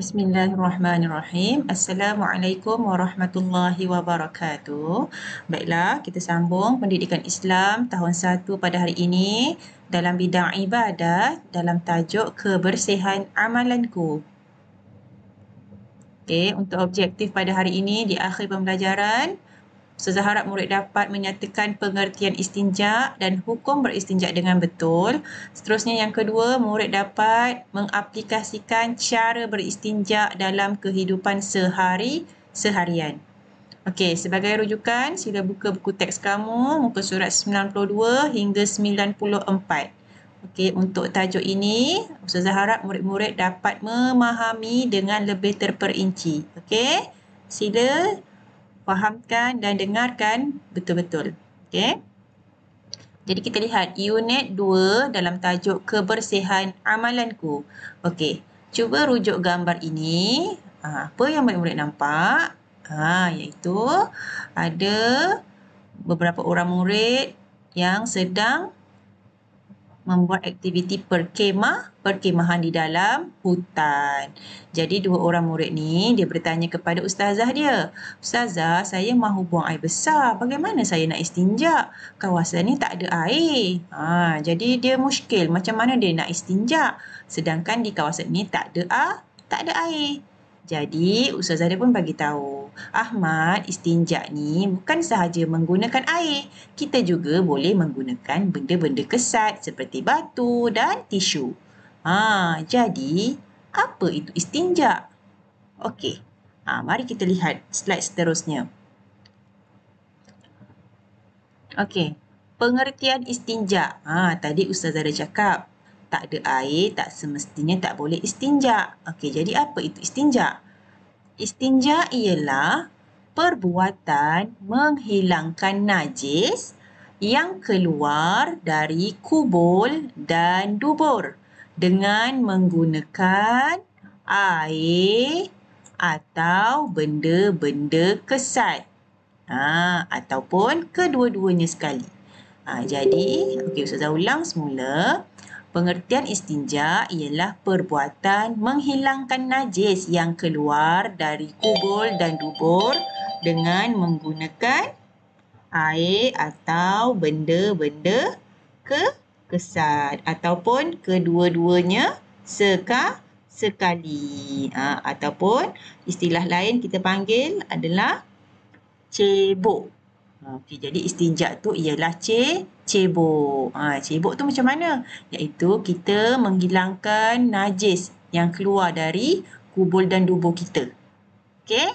Bismillahirrahmanirrahim. Assalamualaikum warahmatullahi wabarakatuh. Baiklah, kita sambung pendidikan Islam tahun 1 pada hari ini dalam bidang ibadat dalam tajuk kebersihan amalanku. Okey, untuk objektif pada hari ini di akhir pembelajaran, Ustazah harap murid dapat menyatakan pengertian istinja dan hukum beristinja dengan betul. Seterusnya yang kedua, murid dapat mengaplikasikan cara beristinja dalam kehidupan sehari seharian. Okey, sebagai rujukan, sila buka buku teks kamu muka surat 92 hingga 94. Okey, untuk tajuk ini, Ustazah harap murid-murid dapat memahami dengan lebih terperinci. Okey, sila fahamkan dan dengarkan betul-betul. Okey. Jadi kita lihat unit 2 dalam tajuk kebersihan amalanku. Okey. Cuba rujuk gambar ini. Ah, apa yang murid-murid nampak? Ah, iaitu ada beberapa orang murid yang sedang membuat aktiviti perkemah perkemahan di dalam hutan. Jadi dua orang murid ni dia bertanya kepada ustazah dia. Ustazah, saya mahu buang air besar. Bagaimana saya nak istinja? Kawasan ni tak ada air. Ha, jadi dia muskil macam mana dia nak istinja sedangkan di kawasan ni tak ada ah, tak ada air. Jadi ustazah dia pun bagi tahu. Ahmad, istinjak ni bukan sahaja menggunakan air. Kita juga boleh menggunakan benda-benda kesat seperti batu dan tisu. Ha, jadi, apa itu istinjak? Okey, ha, mari kita lihat slide seterusnya. Okey, pengertian istinjak. Ha, tadi ustaz dah cakap, tak ada air, tak semestinya tak boleh istinjak. Okey, jadi apa itu Istinjak. Istinja ialah perbuatan menghilangkan najis yang keluar dari kubul dan dubur dengan menggunakan air atau benda-benda kesat. Ha, ataupun kedua-duanya sekali. Ha, jadi, okay, saya ulang semula. Pengertian istinja ialah perbuatan menghilangkan najis yang keluar dari kubul dan dubur dengan menggunakan air atau benda-benda kekesat ataupun kedua-duanya seka sekali. Ha, ataupun istilah lain kita panggil adalah cebok. Okay, jadi istinja tu ialah ce, cebok. Ha, cebok tu macam mana? Iaitu kita menghilangkan najis yang keluar dari kubul dan dubu kita. Okay?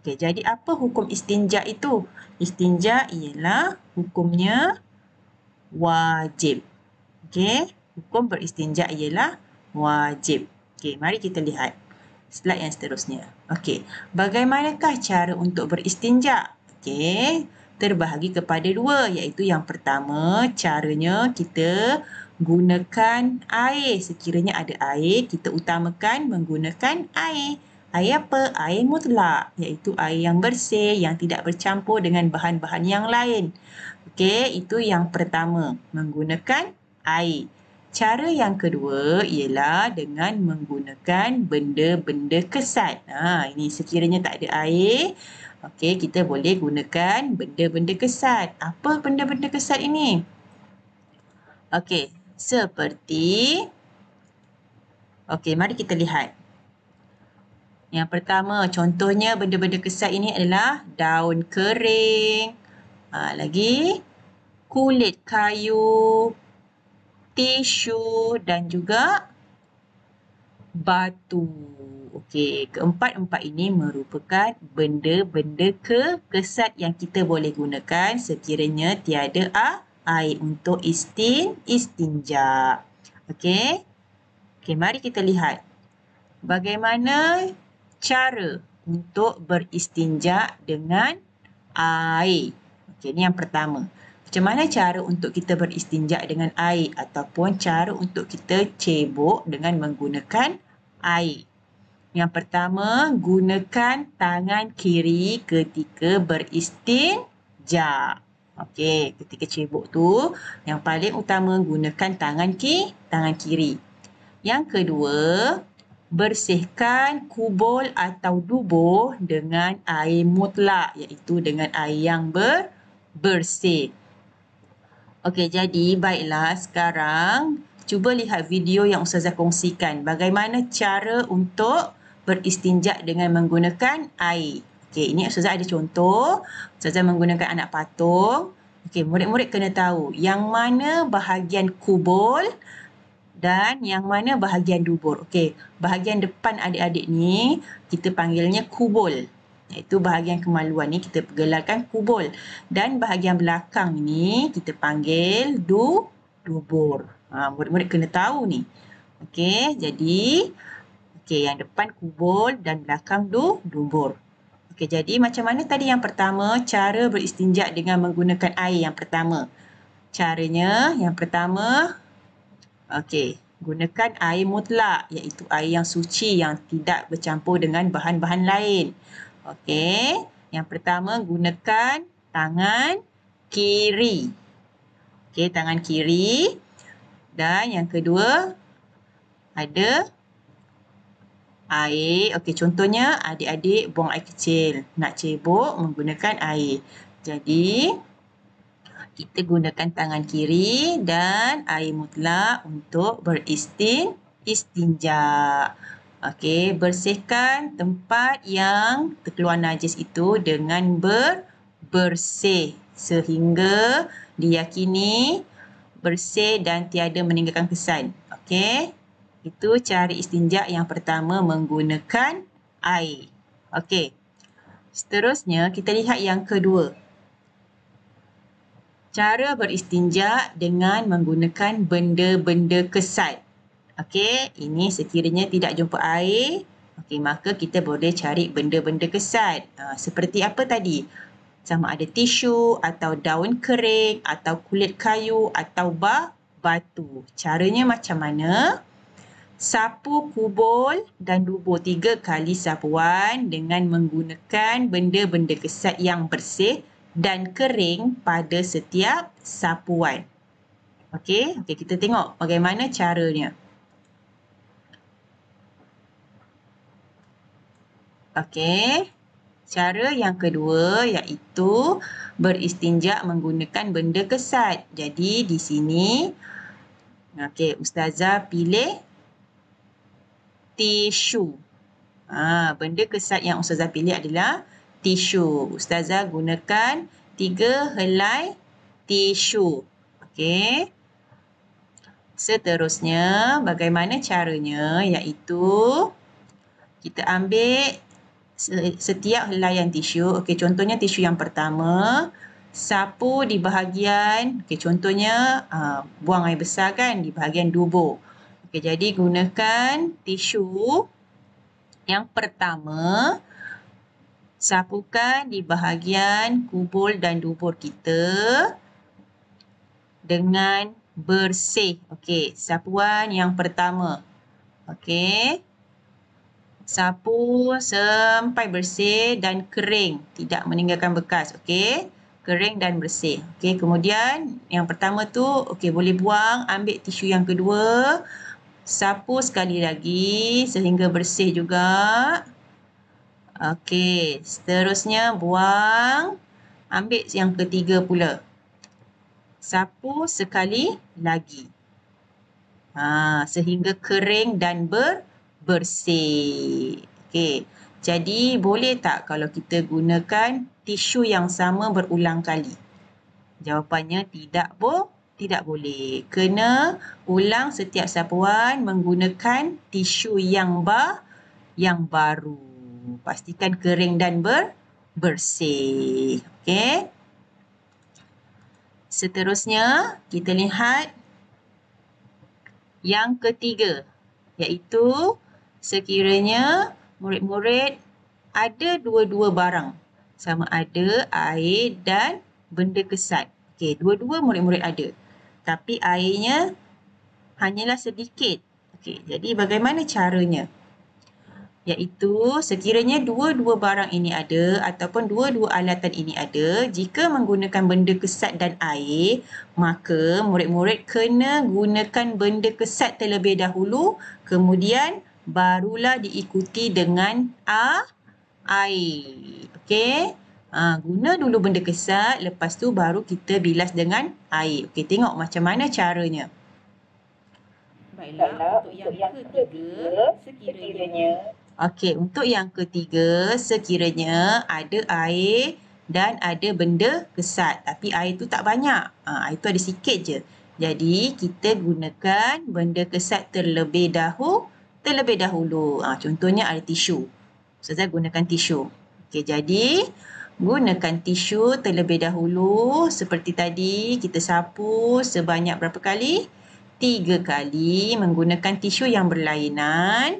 okay jadi apa hukum istinja itu? Istinja ialah hukumnya wajib. Okay? Hukum beristinja ialah wajib. Okay, mari kita lihat slide yang seterusnya. Okay, bagaimanakah cara untuk beristinja? Okay, terbahagi kepada dua iaitu yang pertama caranya kita gunakan air. Sekiranya ada air, kita utamakan menggunakan air. Air apa? Air mutlak iaitu air yang bersih yang tidak bercampur dengan bahan-bahan yang lain. Okey, itu yang pertama menggunakan air. Cara yang kedua ialah dengan menggunakan benda-benda kesat. Ha, ini sekiranya tak ada air, okay, kita boleh gunakan benda-benda kesat. Apa benda-benda kesat ini? Okey, seperti... Okey, mari kita lihat. Yang pertama, contohnya benda-benda kesat ini adalah daun kering, ha, lagi kulit kayu, tisu dan juga batu. Okey, keempat-empat ini merupakan benda-benda ke kesat yang kita boleh gunakan sekiranya tiada air untuk istin istinja. Okey. Okey, mari kita lihat bagaimana cara untuk beristinja dengan air. Okey, ini yang pertama macam mana cara untuk kita beristinjak dengan air ataupun cara untuk kita cebok dengan menggunakan air. Yang pertama, gunakan tangan kiri ketika beristinjak. Okey, ketika cebok tu, yang paling utama gunakan tangan ki, tangan kiri. Yang kedua, bersihkan kubol atau dubuh dengan air mutlak iaitu dengan air yang ber, bersih. Okey, jadi baiklah sekarang cuba lihat video yang Ustazah kongsikan bagaimana cara untuk beristinjak dengan menggunakan air. Okey, ini Ustazah ada contoh. Ustazah menggunakan anak patung. Okey, murid-murid kena tahu yang mana bahagian kubul dan yang mana bahagian dubur. Okey, bahagian depan adik-adik ni kita panggilnya kubul iaitu bahagian kemaluan ni kita pergelarkan kubul dan bahagian belakang ni kita panggil du dubur. Ha, murid-murid kena tahu ni. Okey, jadi okey yang depan kubul dan belakang du dubur. Okey, jadi macam mana tadi yang pertama cara beristinjak dengan menggunakan air yang pertama. Caranya yang pertama okey gunakan air mutlak iaitu air yang suci yang tidak bercampur dengan bahan-bahan lain. Okey. Yang pertama gunakan tangan kiri. Okey, tangan kiri. Dan yang kedua ada air. Okey, contohnya adik-adik buang air kecil. Nak cebok menggunakan air. Jadi, kita gunakan tangan kiri dan air mutlak untuk beristin istinja. Okey, bersihkan tempat yang terkeluar najis itu dengan berbersih sehingga diyakini bersih dan tiada meninggalkan kesan. Okey. Itu cara istinja yang pertama menggunakan air. Okey. Seterusnya kita lihat yang kedua. Cara beristinja dengan menggunakan benda-benda kesat. Okey, ini sekiranya tidak jumpa air, okey maka kita boleh cari benda-benda kesat. Ha, seperti apa tadi? Sama ada tisu atau daun kering atau kulit kayu atau bah, batu. Caranya macam mana? Sapu kubul dan dubur tiga kali sapuan dengan menggunakan benda-benda kesat yang bersih dan kering pada setiap sapuan. Okey, okay, kita tengok bagaimana caranya. Okey. Cara yang kedua iaitu beristinjak menggunakan benda kesat. Jadi di sini okey, ustazah pilih tisu. Ah, benda kesat yang ustazah pilih adalah tisu. Ustazah gunakan tiga helai tisu. Okey. Seterusnya, bagaimana caranya iaitu kita ambil setiap helaian tisu. Okey, contohnya tisu yang pertama, sapu di bahagian, okey contohnya uh, buang air besar kan di bahagian dubur. Okey, jadi gunakan tisu yang pertama sapukan di bahagian kubur dan dubur kita dengan bersih. Okey, sapuan yang pertama. Okey sapu sampai bersih dan kering. Tidak meninggalkan bekas. Okey. Kering dan bersih. Okey. Kemudian yang pertama tu. Okey. Boleh buang. Ambil tisu yang kedua. Sapu sekali lagi. Sehingga bersih juga. Okey. Seterusnya buang. Ambil yang ketiga pula. Sapu sekali lagi. Ha, sehingga kering dan bersih bersih. Okey. Jadi boleh tak kalau kita gunakan tisu yang sama berulang kali? Jawapannya tidak boleh. Tidak boleh. Kena ulang setiap sapuan menggunakan tisu yang bah yang baru. Pastikan kering dan ber bersih. Okey. Seterusnya kita lihat yang ketiga iaitu sekiranya murid-murid ada dua-dua barang sama ada air dan benda kesat. Okey, dua-dua murid-murid ada. Tapi airnya hanyalah sedikit. Okey, jadi bagaimana caranya? Iaitu sekiranya dua-dua barang ini ada ataupun dua-dua alatan ini ada, jika menggunakan benda kesat dan air, maka murid-murid kena gunakan benda kesat terlebih dahulu, kemudian barulah diikuti dengan a air. Okey. Ha, guna dulu benda kesat, lepas tu baru kita bilas dengan air. Okey, tengok macam mana caranya. Baiklah, untuk yang, ketiga, sekiranya. Okey, untuk yang ketiga, sekiranya ada air dan ada benda kesat. Tapi air tu tak banyak. Ha, air tu ada sikit je. Jadi, kita gunakan benda kesat terlebih dahulu terlebih dahulu. Ha, contohnya ada tisu. Ustazah gunakan tisu. Okey, jadi gunakan tisu terlebih dahulu seperti tadi kita sapu sebanyak berapa kali? Tiga kali menggunakan tisu yang berlainan.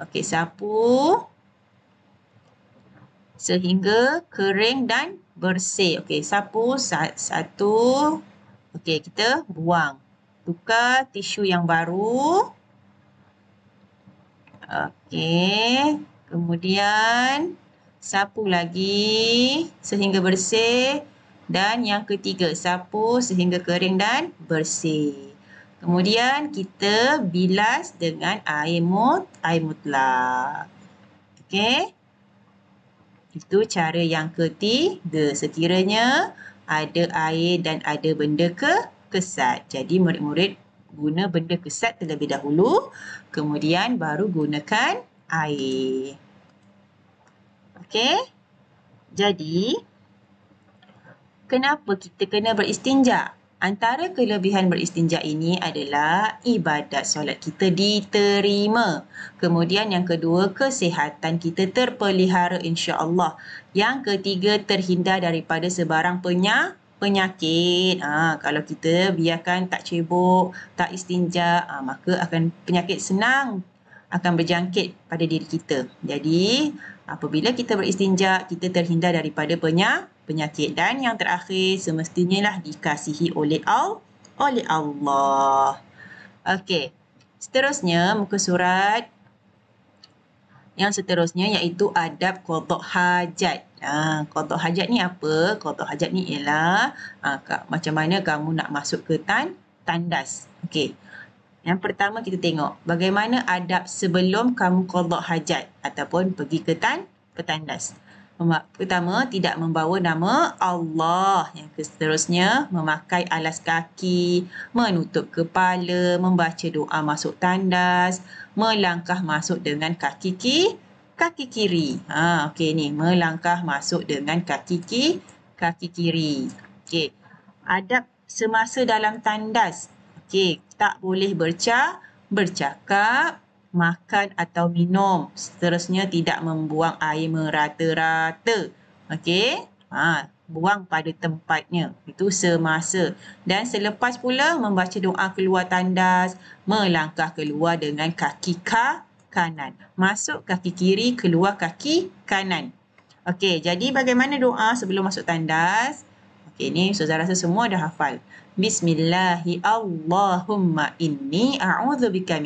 Okey, sapu sehingga kering dan bersih. Okey, sapu satu. Okey, kita buang. Tukar tisu yang baru. Okey. Kemudian sapu lagi sehingga bersih. Dan yang ketiga, sapu sehingga kering dan bersih. Kemudian kita bilas dengan air, mut, air mutlak. Okey. Itu cara yang ketiga. Sekiranya ada air dan ada benda ke kesat. Jadi murid-murid guna benda kesat terlebih dahulu. Kemudian baru gunakan air. Okey. Jadi, kenapa kita kena beristinja? Antara kelebihan beristinja ini adalah ibadat solat kita diterima. Kemudian yang kedua, kesihatan kita terpelihara insya Allah. Yang ketiga, terhindar daripada sebarang penyakit penyakit. Ah ha, kalau kita biarkan tak cebok, tak istinja, ha, maka akan penyakit senang akan berjangkit pada diri kita. Jadi apabila kita beristinja, kita terhindar daripada penyak, penyakit dan yang terakhir semestinya lah dikasihi oleh Allah oleh Allah. Okey. Seterusnya muka surat yang seterusnya iaitu adab qada hajat. Qadha hajat ni apa? Qadha hajat ni ialah aa, ha, macam mana kamu nak masuk ke tan tandas. Okey. Yang pertama kita tengok bagaimana adab sebelum kamu qadha hajat ataupun pergi ke tan petandas. Pertama, tidak membawa nama Allah. Yang seterusnya, memakai alas kaki, menutup kepala, membaca doa masuk tandas, melangkah masuk dengan kaki kiri kaki kiri. Ha, okey ni melangkah masuk dengan kaki ki, kaki kiri. Okey. Adab semasa dalam tandas. Okey, tak boleh bercakap, bercakap, makan atau minum. Seterusnya tidak membuang air merata-rata. Okey. Ha, buang pada tempatnya. Itu semasa. Dan selepas pula membaca doa keluar tandas, melangkah keluar dengan kaki kaki kanan. Masuk kaki kiri, keluar kaki kanan. Okey, jadi bagaimana doa sebelum masuk tandas? Okey, ni Ustazah rasa semua dah hafal. Bismillahi Allahumma inni a'udzubika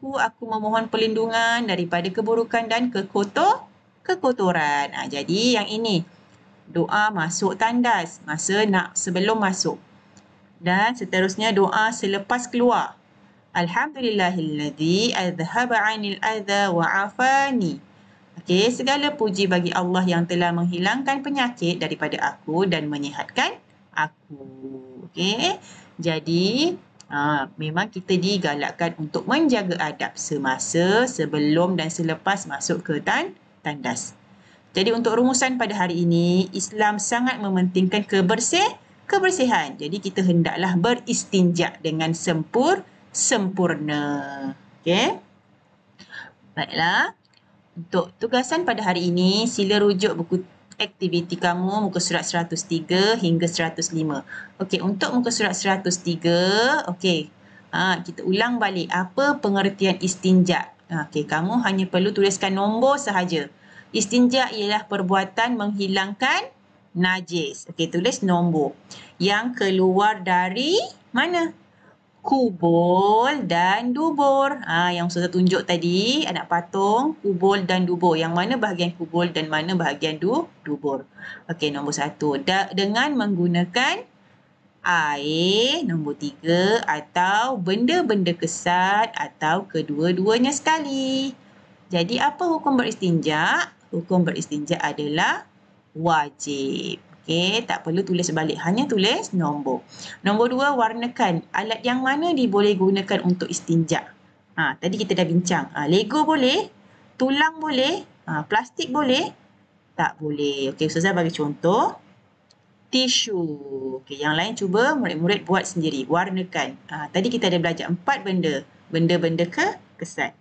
aku memohon pelindungan daripada keburukan dan kekotor kekotoran. Ha, jadi yang ini doa masuk tandas masa nak sebelum masuk dan seterusnya doa selepas keluar. Alhamdulillahilladzi azhaba 'anil adza wa 'afani. Okey, segala puji bagi Allah yang telah menghilangkan penyakit daripada aku dan menyehatkan aku. Okey. Jadi, aa, ha, memang kita digalakkan untuk menjaga adab semasa, sebelum dan selepas masuk ke tan tandas. Jadi untuk rumusan pada hari ini, Islam sangat mementingkan kebersihan kebersihan. Jadi kita hendaklah beristinja dengan sempur sempurna. Okey. Baiklah. Untuk tugasan pada hari ini, sila rujuk buku aktiviti kamu muka surat 103 hingga 105. Okey, untuk muka surat 103, okey. Ha, kita ulang balik apa pengertian istinja. Ha, okey, kamu hanya perlu tuliskan nombor sahaja. Istinja ialah perbuatan menghilangkan najis. Okey, tulis nombor. Yang keluar dari mana? Kubul dan dubur. Ha, yang saya tunjuk tadi, anak patung, kubul dan dubur. Yang mana bahagian kubul dan mana bahagian du, dubur. Okey, nombor satu. Da, dengan menggunakan air, nombor tiga, atau benda-benda kesat, atau kedua-duanya sekali. Jadi, apa hukum beristinjak? Hukum beristinjak adalah wajib. Okey, tak perlu tulis balik. Hanya tulis nombor. Nombor dua, warnakan alat yang mana diboleh gunakan untuk istinja. Ha, tadi kita dah bincang. Ha, Lego boleh, tulang boleh, ha, plastik boleh, tak boleh. Okey, saya bagi contoh. Tisu. Okey, yang lain cuba murid-murid buat sendiri. Warnakan. Ha, tadi kita ada belajar empat benda. Benda-benda ke kesat.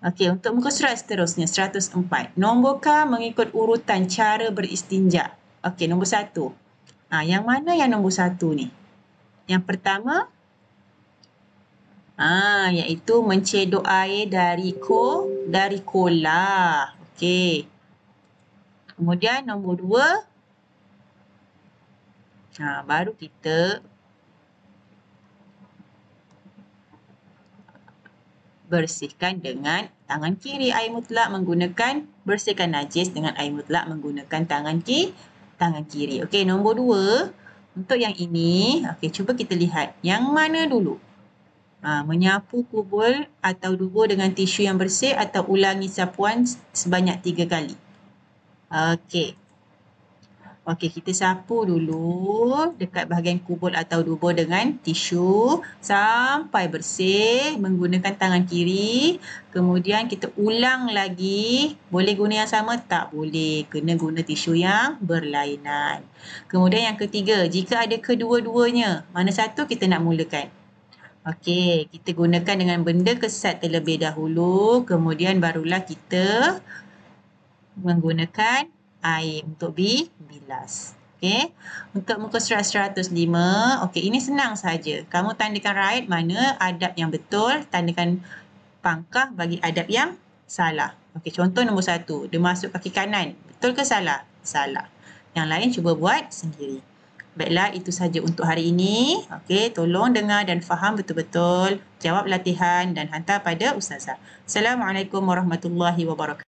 Okey, untuk muka surat seterusnya, 104. Nombor K mengikut urutan cara beristinja. Okey, nombor satu. Ha, yang mana yang nombor satu ni? Yang pertama, ha, iaitu mencedok air dari ko, dari kola. Okey. Kemudian nombor dua. ha, baru kita bersihkan dengan tangan kiri air mutlak menggunakan bersihkan najis dengan air mutlak menggunakan tangan kiri tangan kiri. Okey, nombor dua. Untuk yang ini, okey, cuba kita lihat yang mana dulu. Ha, menyapu kubur atau dubur dengan tisu yang bersih atau ulangi sapuan sebanyak tiga kali. Okey, Okey, kita sapu dulu dekat bahagian kubur atau dubur dengan tisu sampai bersih menggunakan tangan kiri. Kemudian kita ulang lagi. Boleh guna yang sama? Tak boleh. Kena guna tisu yang berlainan. Kemudian yang ketiga, jika ada kedua-duanya, mana satu kita nak mulakan? Okey, kita gunakan dengan benda kesat terlebih dahulu. Kemudian barulah kita menggunakan air untuk B bilas. Okey. Untuk muka surat 105, okey ini senang saja. Kamu tandakan right mana adab yang betul, tandakan pangkah bagi adab yang salah. Okey, contoh nombor satu. Dia masuk kaki kanan. Betul ke salah? Salah. Yang lain cuba buat sendiri. Baiklah, itu saja untuk hari ini. Okey, tolong dengar dan faham betul-betul. Jawab latihan dan hantar pada ustazah. Assalamualaikum warahmatullahi wabarakatuh.